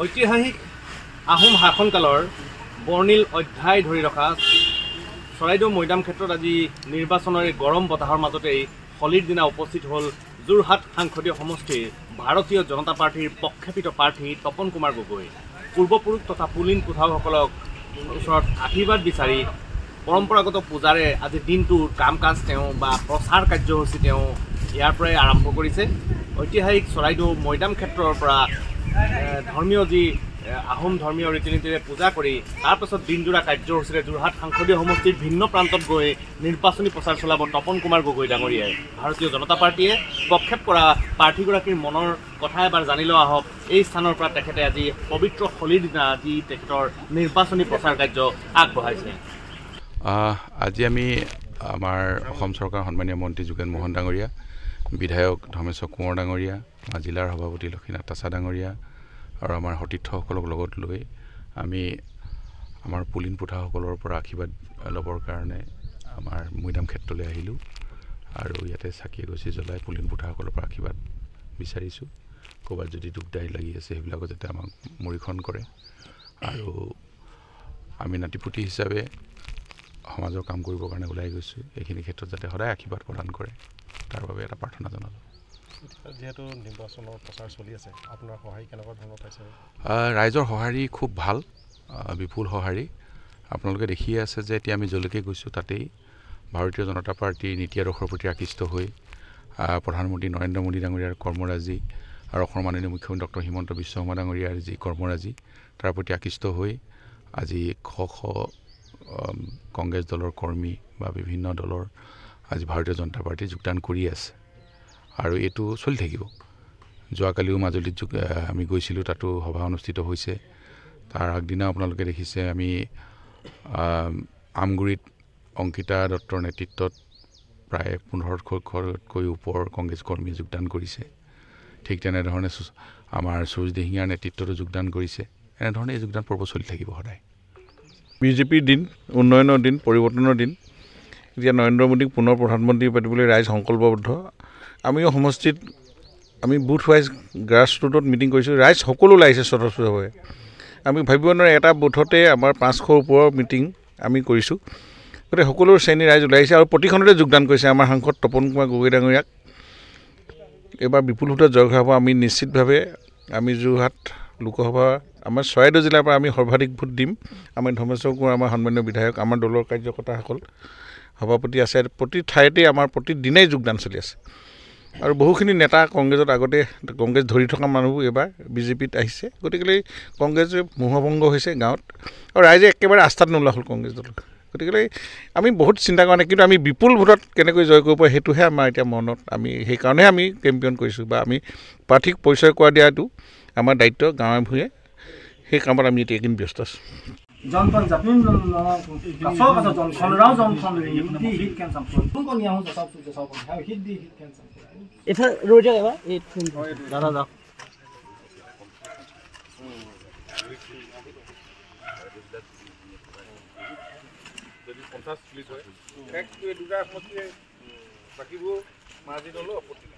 ঐতিহাসিক আহোম শাসনকালৰ বৰ্ণিল অধ্যায় ধৰি ৰখা চৰাইদেউ মৈদাম ক্ষেত্ৰত আজি নিৰ্বাচনৰ এই গৰম বতাহৰ মাজতেই হলিৰ দিনা উপস্থিত হ'ল যোৰহাট সাংসদীয় সমষ্টিৰ ভাৰতীয় জনতা পাৰ্টীৰ প্ৰক্ষেপিত প্ৰাৰ্থী তপন কুমাৰ গগৈ পূৰ্বপুৰুষ তথা পুলিন পোথাওসকলক ওচৰত আশীৰ্বাদ বিচাৰি পৰম্পৰাগত পূজাৰে আজি দিনটোৰ কাম কাজ তেওঁ বা প্ৰচাৰ কাৰ্যসূচী তেওঁ ইয়াৰ পৰাই আৰম্ভ কৰিছে ঐতিহাসিক চৰাইদেউ মৈদাম ক্ষেত্ৰৰ পৰা ধৰ্মীয় যি আহোম ধৰ্মীয় ৰীতি নীতিৰে পূজা কৰি তাৰপাছত দিনযোৰা কাৰ্যসূচীৰে যোৰহাট সাংসদীয় সমষ্টিৰ ভিন্ন প্ৰান্তত গৈ নিৰ্বাচনী প্ৰচাৰ চলাব তপন কুমাৰ গগৈ ডাঙৰীয়াই ভাৰতীয় জনতা পাৰ্টীয়ে প্ৰক্ষেপ কৰা প্ৰাৰ্থীগৰাকীৰ মনৰ কথা এবাৰ জানি লওঁ আহক এই স্থানৰ পৰা তেখেতে আজি পবিত্ৰ শলীৰ দিনা আজি তেখেতৰ নিৰ্বাচনী প্ৰচাৰ কাৰ্য আগবঢ়াইছে আজি আমি আমাৰ অসম চৰকাৰৰ সন্মানীয় মন্ত্ৰী যোগেন মোহন ডাঙৰীয়া বিধায়ক ধৰ্মেশ্বৰ কোঁৱৰ ডাঙৰীয়া জিলাৰ সভাপতি লক্ষ্মীনাথ তাছা ডাঙৰীয়া আৰু আমাৰ সতীৰ্থসকলক লগত লৈ আমি আমাৰ পুলিন পোঠাসকলৰ পৰা আশীৰ্বাদ ল'বৰ কাৰণে আমাৰ মৈদাম ক্ষেত্ৰলৈ আহিলোঁ আৰু ইয়াতে চাকি এগছি জ্বলাই পুলিন পোঠাসকলৰ পৰা আশীৰ্বাদ বিচাৰিছোঁ ক'ৰবাত যদি দুগদাই লাগি আছে সেইবিলাকো যাতে আমাক মৰিখন কৰে আৰু আমি নাতিপুতি হিচাপে সমাজৰ কাম কৰিবৰ কাৰণে ওলাই গৈছোঁ এইখিনি ক্ষেত্ৰত যাতে সদায় আশীৰ্বাদ প্ৰদান কৰে তাৰ বাবে এটা প্ৰাৰ্থনা জনালোঁ যিহেতু নিৰ্বাচনৰ প্ৰচাৰ চলি আছে আপোনাৰ সঁহাৰি কেনেকুৱা ধৰণৰ পাইছে ৰাইজৰ সঁহাৰি খুব ভাল বিপুল সঁহাৰি আপোনালোকে দেখিয়ে আছে যে এতিয়া আমি যলৈকে গৈছোঁ তাতেই ভাৰতীয় জনতা পাৰ্টীৰ নীতি আদৰ্শৰ প্ৰতি আকৃষ্ট হৈ প্ৰধানমন্ত্ৰী নৰেন্দ্ৰ মোদী ডাঙৰীয়াৰ কৰ্মৰাজী আৰু অসমৰ মাননীয় মুখ্যমন্ত্ৰী ডক্টৰ হিমন্ত বিশ্ব শৰ্মা ডাঙৰীয়াৰ যি কৰ্মৰাজী তাৰ প্ৰতি আকৃষ্ট হৈ আজি শ শ কংগ্ৰেছ দলৰ কৰ্মী বা বিভিন্ন দলৰ আজি ভাৰতীয় জনতা পাৰ্টীয়ে যোগদান কৰি আছে আৰু এইটো চলি থাকিব যোৱাকালিও মাজুলীত যোগ আমি গৈছিলোঁ তাতো সভা অনুষ্ঠিত হৈছে তাৰ আগদিনা আপোনালোকে দেখিছে আমি আমগুৰিত অংকিতা দত্তৰ নেতৃত্বত প্ৰায় পোন্ধৰশতকৈ ওপৰ কংগ্ৰেছ কৰ্মীয়ে যোগদান কৰিছে ঠিক তেনেধৰণে আমাৰ সূৰ্য দিহিঙীয়াৰ নেতৃত্বতো যোগদান কৰিছে এনেধৰণে এই যোগদান পৰ্ব চলি থাকিব সদায় বিজেপিৰ দিন উন্নয়নৰ দিন পৰিৱৰ্তনৰ দিন এতিয়া নৰেন্দ্ৰ মোদীক পুনৰ প্ৰধানমন্ত্ৰী পাতিবলৈ ৰাইজ সংকল্পবদ্ধ আমিও সমষ্টিত আমি বুথ ৱাইজ গ্ৰাছ ৰুটত মিটিং কৰিছোঁ ৰাইজ সকলো ওলাইছে স্বতঃস্ফূৰ্তভাৱে আমি ভাবিব নোৱাৰোঁ এটা বুথতে আমাৰ পাঁচশৰ ওপৰৰ মিটিং আমি কৰিছোঁ গতিকে সকলো শ্ৰেণীৰ ৰাইজ ওলাইছে আৰু প্ৰতিখনতে যোগদান কৰিছে আমাৰ সাংসদ তপন কুমাৰ গগৈ ডাঙৰীয়াক এইবাৰ বিপুল সূত্ৰত জয় হোৱা আমি নিশ্চিতভাৱে আমি যোৰহাট লোকসভা আমাৰ চৰাইদেউ জিলাৰ পৰা আমি সৰ্বাধিক ভোট দিম আমি ধৰ্মেশ্বৰ কোঁৱৰ আমাৰ সন্মানীয় বিধায়ক আমাৰ দলৰ কাৰ্যকৰ্তাসকল সভাপতি আছে প্ৰতি ঠাইতে আমাৰ প্ৰতিদিনেই যোগদান চলি আছে আৰু বহুখিনি নেতা কংগ্ৰেছত আগতে কংগ্ৰেছ ধৰি থকা মানুহবোৰ এবাৰ বিজেপিত আহিছে গতিকেলৈ কংগ্ৰেছ মোহভংগ হৈছে গাঁৱত আৰু ৰাইজে একেবাৰে আস্থাত নোলোৱা হ'ল কংগ্ৰেছ দলক গতিকেলৈ আমি বহুত চিন্তা কৰা নাই কিন্তু আমি বিপুল ভোটত কেনেকৈ জয় কৰিব পাৰোঁ সেইটোহে আমাৰ এতিয়া মনত আমি সেইকাৰণেহে আমি কেম্পিয়ন কৰিছোঁ বা আমি প্ৰাৰ্থীক পৰিচয় কৰা দিয়াটো আমাৰ দায়িত্ব গাঁৱে ভূঞে সেই কামত আমি এতিয়া এদিন ব্যস্ত আছোঁ জনপন জাপিন কাছ কাছ জন খনৰাও জন খন ৰিহি হিট কেন সম্পূৰ্ণ কোন কোন ইয়া হ'ব সব সুজে সব হ'ব হিট দি হিট কেন সম্পূৰ্ণ ইফা ৰৈ যা এবা এই ফোন দাদা দা যদি 50 স্প্লিট হয় এক দুটা আপত্তি বাকিবোৰ মাজি নলো আপত্তি